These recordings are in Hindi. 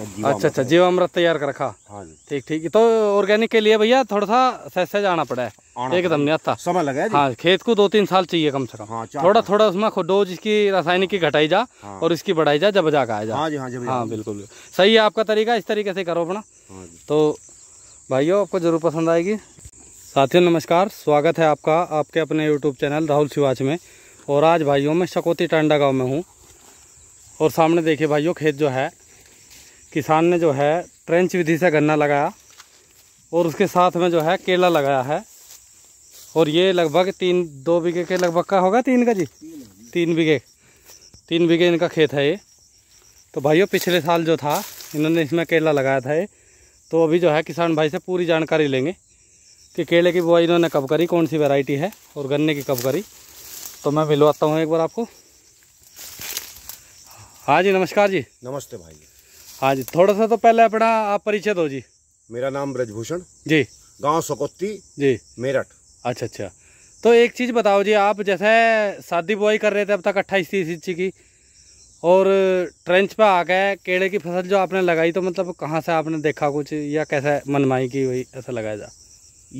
अच्छा अच्छा जीव अमृत तैयार कर रखा हाँ ठीक ठीक तो ऑर्गेनिक के लिए भैया थोड़ा सा सहसे जाना पड़ा है एकदम नहीं आता समय लगे हाँ खेत को दो तीन साल चाहिए कम से कम हाँ, थोड़ा थोड़ा उसमें डोज इसकी रासायनिक की घटाई जा हाँ। और इसकी बढ़ाई जा जब जाकर आया जा हाँ हाँ हाँ बिल्कुल सही है आपका तरीका इस तरीके से करो अपना हाँ तो भाइयों आपको जरूर पसंद आएगी साथियों नमस्कार स्वागत है आपका आपके अपने यूट्यूब चैनल राहुल शिवाच में और आज भाइयों में शकोती टांडा गाँव में हूँ और सामने देखिए भाइयों खेत जो है किसान ने जो है ट्रेंच विधि से गन्ना लगाया और उसके साथ में जो है केला लगाया है और ये लगभग तीन दो बीघे के लगभग का होगा तीन का जी तीन बीघे तीन बीघे इनका खेत है ये तो भाइयों पिछले साल जो था इन्होंने इसमें केला लगाया था ये तो अभी जो है किसान भाई से पूरी जानकारी लेंगे कि केले की बुआई इन्होंने कब करी कौन सी वैरायटी है और गन्ने की कब करी तो मैं मिलवाता हूँ एक बार आपको हाँ जी नमस्कार जी नमस्ते भाई हाँ जी थोड़ा सा तो पहले अपना आप परिचय दो जी मेरा नाम ब्रजभूषण जी गांव सकोती जी मेरठ अच्छा अच्छा तो एक चीज़ बताओ जी आप जैसे शादी बुआई कर रहे थे अब तक अट्ठाईस तीस इंची की और ट्रेंच पे आ गए केड़े की फसल जो आपने लगाई तो मतलब कहाँ से आपने देखा कुछ या कैसे मनमाई की हुई ऐसा लगाया जा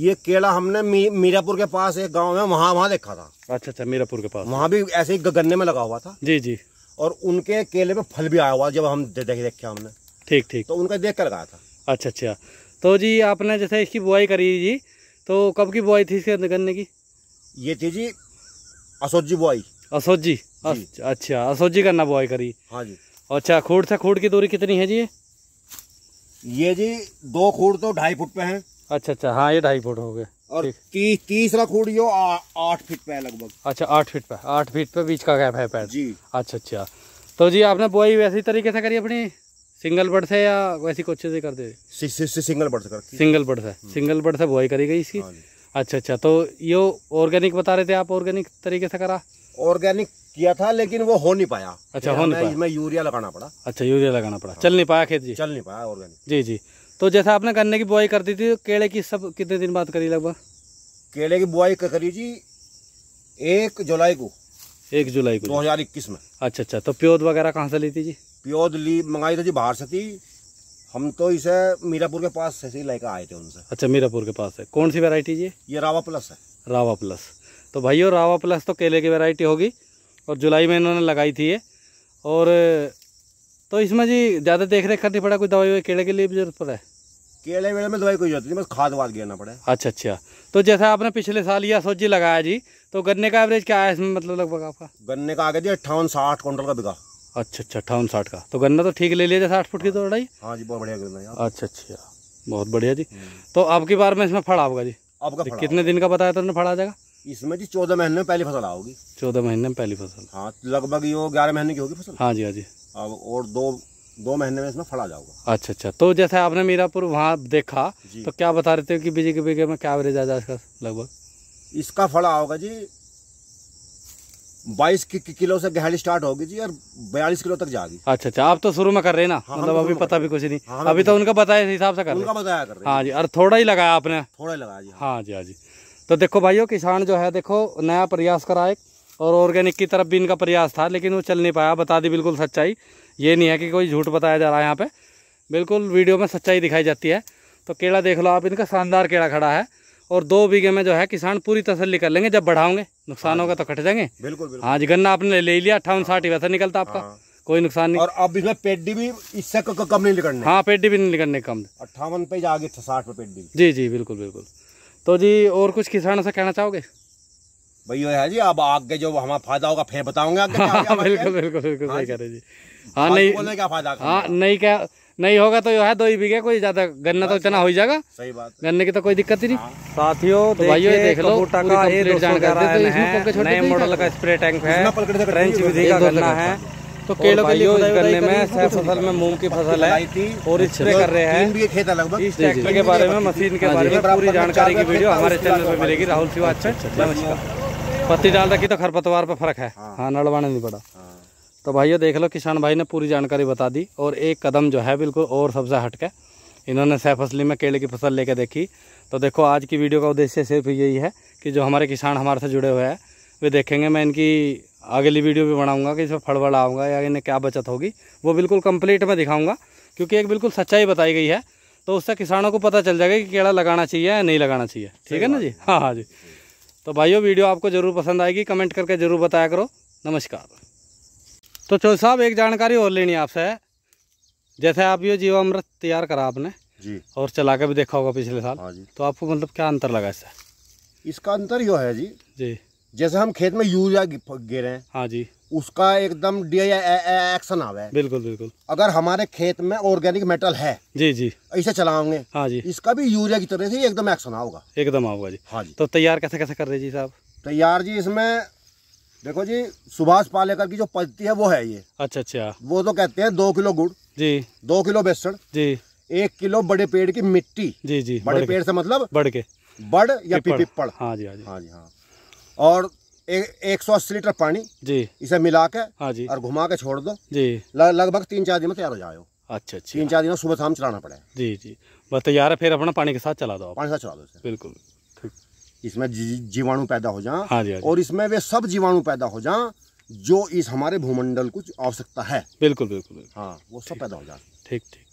ये केला हमने मी, मीरापुर के पास एक गांव है वहाँ वहाँ देखा था अच्छा अच्छा मीरापुर के पास वहाँ भी ऐसे ही गन्ने में लगा हुआ था जी जी और उनके केले में फल भी आया हुआ जब हम देख देखे हमने ठीक ठीक तो उनका देख कर लगाया था अच्छा अच्छा तो जी आपने जैसे इसकी बुआई करी जी तो कब की बुआई थी इसके गन्ने की ये थी जी असोज जी बुआई असोज जी अच्छा असोज जी गन्ना बुआई करी हाँ जी अच्छा खूड़ से खूड़ की दूरी कितनी है जी ये जी दो खूड़ तो ढाई फुट पे हैं अच्छा अच्छा हाँ ये ढाई फुट हो गए और ती, तीसरा खूड़ियो आठ फीट पे है लगभग अच्छा आठ फीट पे आठ फीट पे बीच का गैप है पैर जी अच्छा अच्छा तो जी आपने बुआई वैसी तरीके से करी अपनी सिंगल बर्ड से या वैसी कुछ से करते सि, सि, सि, सिंगल बर्ड से सिंगल बर्ड से हम्म। सिंगल बर्ड से बुआई करी गई इसकी हाँ अच्छा अच्छा तो ये ऑर्गेनिक बता रहे थे आप ऑर्गेनिक तरीके से करा ऑर्गेनिक किया था लेकिन वो हो नहीं पाया अच्छा हो नहीं पाया यूरिया लगाना पड़ा अच्छा यूरिया लगाना पड़ा चल नहीं पाया खेत जी चल नहीं पाया ऑर्गेनिक जी जी तो जैसा आपने गन्ने की बुआई कर दी थी केले की सब कितने दिन बाद करी लगभग केले की बुआई करी जी एक जुलाई को एक जुलाई को दो हजार इक्कीस में अच्छा अच्छा तो प्योद वगैरह कहाँ से ली थी जी प्योद ली मंगाई थी जी बाहर से थी हम तो इसे मीरापुर के पास से लेकर आए थे उनसे अच्छा मीरापुर के पास है कौन सी वेरायटी जी ये रावा प्लस है रावा प्लस तो भाइयों रावा प्लस तो केले की वेरायटी होगी और जुलाई में इन्होंने लगाई थी ये और तो इसमें जी ज़्यादा देख रेख करनी पड़ा कोई दवाई केले के लिए भी जरूरत पड़ा है केले वेले में दवाई कोई जरूरत नहीं बस खाद वाद गिरना पड़े अच्छा अच्छा तो जैसा आपने पिछले साल यह सब्जी लगाया जी तो गन्ने का एवरेज क्या है इसमें मतलब लगभग आपका गन्ने का आगे जी अट्ठावन साठ क्विंटल का बिका अच्छा अच्छा अट्ठावन साठ का तो गन्ना तो ठीक ले लिया जैसे आठ फुट की तो लड़ाई हाँ जी बहुत बढ़िया गन्ना अच्छा अच्छा बहुत बढ़िया जी हम्म। तो आपकी बार में इसमें फड़ा होगा जी तो आपका कितने दिन का बताया था उन्होंने फड़ा जाएगा इसमें जी चौदह महीने में पहली फसल आओगी चौदह महीने में पहली फसल हाँ लगभग ये ग्यारह महीने की होगी फसल हाँ जी हाँ जी अब और दो दो महीने में इसमें फड़ा जाओगे अच्छा अच्छा तो जैसे आपने मीरापुर वहाँ देखा तो क्या बता रहे थे कि बीजे के बीघे में क्या एवरेज आ जाए लगभग इसका फड़ा होगा जी बाईस कि, किलो से गहरी स्टार्ट होगी जी और बयालीस किलो तक जाएगी अच्छा अच्छा आप तो शुरू में कर रहे हैं ना हाँ, मतलब तो अभी पता भी कुछ नहीं हाँ, तो अभी तो उनका बताया हिसाब से कर उनका बताया कर रहे हाँ जी और थोड़ा ही लगाया आपने थोड़ा ही लगाया जी हाँ।, हाँ जी हाँ जी तो देखो भाइयों किसान जो है देखो नया प्रयास करा एक और ऑर्गेनिक की तरफ भी इनका प्रयास था लेकिन वो चल नहीं पाया बता दी बिल्कुल सच्चाई ये नहीं है कि कोई झूठ बताया जा रहा है यहाँ पे बिल्कुल वीडियो में सच्चाई दिखाई जाती है तो केला देख लो आप इनका शानदार केला खड़ा है और दो बीघे में जो है किसान पूरी तसल्ली कर लेंगे जब बढ़ाओगे नुकसान होगा हाँ। तो कट जाएंगे बिल्कुल हाँ जी गन्ना आपने ले लिया अट्ठावन साठ वैसा निकलता आपका हाँ। कोई नुकसान नहीं और अब इसमें पेडी भी इससे कम नहीं निकलने हाँ पेडी भी नहीं निकलने कम अट्ठावन पे जागे साठ पे पेडी जी जी बिल्कुल बिल्कुल तो जी और कुछ किसानों से कहना चाहोगे भैया जी अब आगे जो हमारा फायदा होगा फिर बताऊंगे हाँ, बिल्कुल बिल्कुल बिल्कुल हाँ सही कह रहे जी हाँ नहीं बोलने क्या फायदा हाँ नहीं क्या नहीं होगा तो जो है दो ही बीघे कोई ज्यादा गन्ना तो इतना हो जाएगा सही बात गन्ने की तो कोई दिक्कत ही नहीं हाँ। साथियों तो भाइयों ये देख लो नए मॉडल का स्प्रे टैंक है ट्रेंच विधि का गन्ना है तो केलों के लिए गन्ने में सह तो तो फसल में मूंग की फसल है और स्प्रे अच्छा। कर रहे हैं खेत लगभग इस ट्रैक्टर के बारे में मशीन के बारे में पूरी जानकारी की वीडियो हमारे चैनल पर मिलेगी राहुल सिवा अच्छा, अच्छा नमस्कार अच्छा। पत्ती डाल रखी तो खरपतवार पर फर्क है हाँ, हाँ नड़वाना नहीं पड़ा हाँ। तो भाइयों देख लो किसान भाई ने पूरी जानकारी बता दी और एक कदम जो है बिल्कुल और सबसे हट के इन्होंने सैफ असली में केले की फसल लेके देखी तो देखो आज की वीडियो का उद्देश्य सिर्फ यही है कि जो हमारे किसान हमारे से जुड़े हुए हैं वे देखेंगे मैं इनकी अगली वीडियो भी बनाऊंगा कि इसमें फड़बड़ आऊँगा या इन्हें क्या बचत होगी वो बिल्कुल कम्प्लीट में दिखाऊँगा क्योंकि एक बिल्कुल सच्चाई बताई गई है तो उससे किसानों को पता चल जाएगा कि केड़ा लगाना चाहिए या नहीं लगाना चाहिए ठीक है ना जी हाँ हाँ जी तो भाइयों वीडियो आपको ज़रूर पसंद आएगी कमेंट करके ज़रूर बताया करो नमस्कार तो चो साहब एक जानकारी और लेनी आपसे जैसे आप ये जीवामृत तैयार करा आपने जी और चला के भी देखा होगा पिछले साल हाँ जी तो आपको मतलब क्या अंतर लगा इससे इसका अंतर यो है जी जी जैसे हम खेत में यूरिया गिर रहे हैं हाँ जी उसका एकदम डी एक्शन आवे बिल्कुल बिल्कुल अगर हमारे खेत में ऑर्गेनिक मेटल है जी जी इसे चलाओगे हाँ जी इसका भी यूरिया की तरह से एकदम एक्शन आओगा एकदम आओगे जी हाँ जी तो तैयार कैसे कैसे कर रहे जी साहब तैयार जी इसमें देखो जी सुभाष पालेकर की जो पद्धति है वो है ये अच्छा अच्छा वो तो कहते हैं दो किलो गुड़ जी दो किलो बेसन जी एक किलो बड़े पेड़ की मिट्टी जी जी बड़े पेड़ से मतलब बड़ के बड़ या पिपड़ हाँ जी हाँ जी हाँ जी हाँ और एक सौ अस्सी लीटर पानी जी इसे मिला के हाँ जी और घुमा के छोड़ दो जी लगभग तीन चार दिन में तैयार हो जाओ अच्छा अच्छा तीन चार दिन सुबह शाम चलाना पड़ेगा जी जी बस तैयार है फिर अपना पानी के साथ चला दो पानी के साथ चला दो बिल्कुल इसमें जीवाणु पैदा हो जाए हाँ, हाँ जी और इसमें वे सब जीवाणु पैदा हो जाए जो इस हमारे भूमंडल कुछ आवश्यकता है बिल्कुल बिल्कुल हाँ वो सब पैदा हो जाए ठीक ठीक